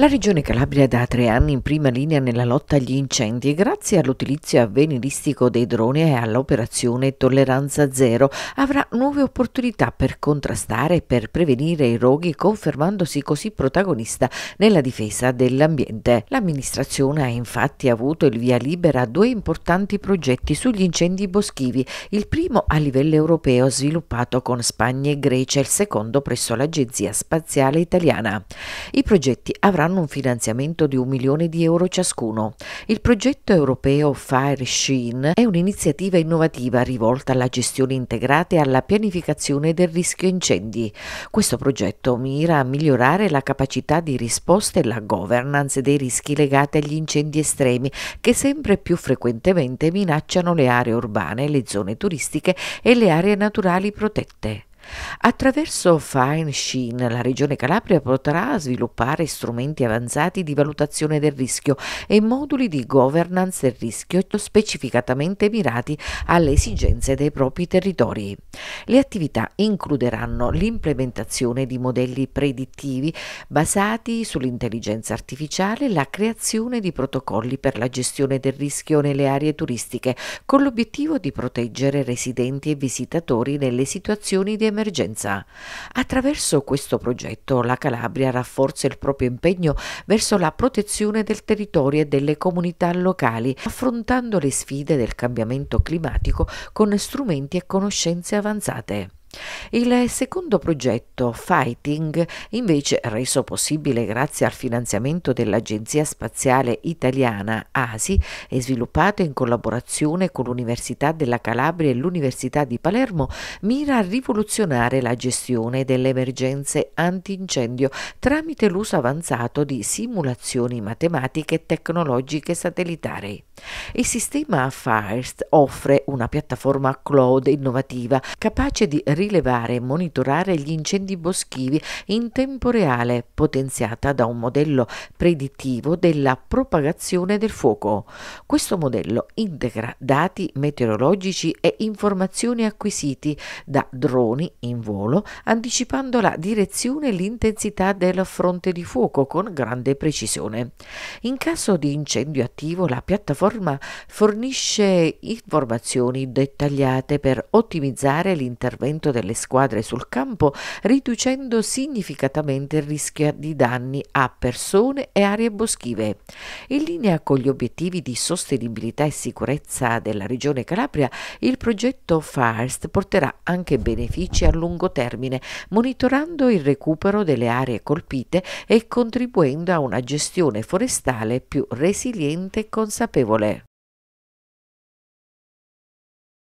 La Regione Calabria da tre anni in prima linea nella lotta agli incendi e grazie all'utilizzo avveniristico dei droni e all'operazione Tolleranza Zero avrà nuove opportunità per contrastare e per prevenire i roghi confermandosi così protagonista nella difesa dell'ambiente. L'amministrazione ha infatti avuto il via libera a due importanti progetti sugli incendi boschivi, il primo a livello europeo sviluppato con Spagna e Grecia, il secondo presso l'Agenzia Spaziale Italiana. I progetti avranno riceveranno un finanziamento di un milione di euro ciascuno. Il progetto europeo Fire Sheen è un'iniziativa innovativa rivolta alla gestione integrata e alla pianificazione del rischio incendi. Questo progetto mira a migliorare la capacità di risposta e la governance dei rischi legati agli incendi estremi che sempre più frequentemente minacciano le aree urbane, le zone turistiche e le aree naturali protette. Attraverso Feinshin la Regione Calabria potrà sviluppare strumenti avanzati di valutazione del rischio e moduli di governance del rischio specificatamente mirati alle esigenze dei propri territori. Le attività includeranno l'implementazione di modelli predittivi basati sull'intelligenza artificiale e la creazione di protocolli per la gestione del rischio nelle aree turistiche con l'obiettivo di proteggere residenti e visitatori nelle situazioni di emergenza emergenza. Attraverso questo progetto la Calabria rafforza il proprio impegno verso la protezione del territorio e delle comunità locali, affrontando le sfide del cambiamento climatico con strumenti e conoscenze avanzate. Il secondo progetto, Fighting, invece reso possibile grazie al finanziamento dell'Agenzia Spaziale Italiana ASI e sviluppato in collaborazione con l'Università della Calabria e l'Università di Palermo, mira a rivoluzionare la gestione delle emergenze antincendio tramite l'uso avanzato di simulazioni matematiche e tecnologiche satellitari. Il sistema FIRST offre una piattaforma cloud innovativa capace di rilevare e monitorare gli incendi boschivi in tempo reale, potenziata da un modello predittivo della propagazione del fuoco. Questo modello integra dati meteorologici e informazioni acquisiti da droni in volo, anticipando la direzione e l'intensità del fronte di fuoco con grande precisione. In caso di incendio attivo, la piattaforma piattaforma fornisce informazioni dettagliate per ottimizzare l'intervento delle squadre sul campo, riducendo significativamente il rischio di danni a persone e aree boschive. In linea con gli obiettivi di sostenibilità e sicurezza della Regione Calabria, il progetto FARST porterà anche benefici a lungo termine, monitorando il recupero delle aree colpite e contribuendo a una gestione forestale più resiliente e consapevole. lệ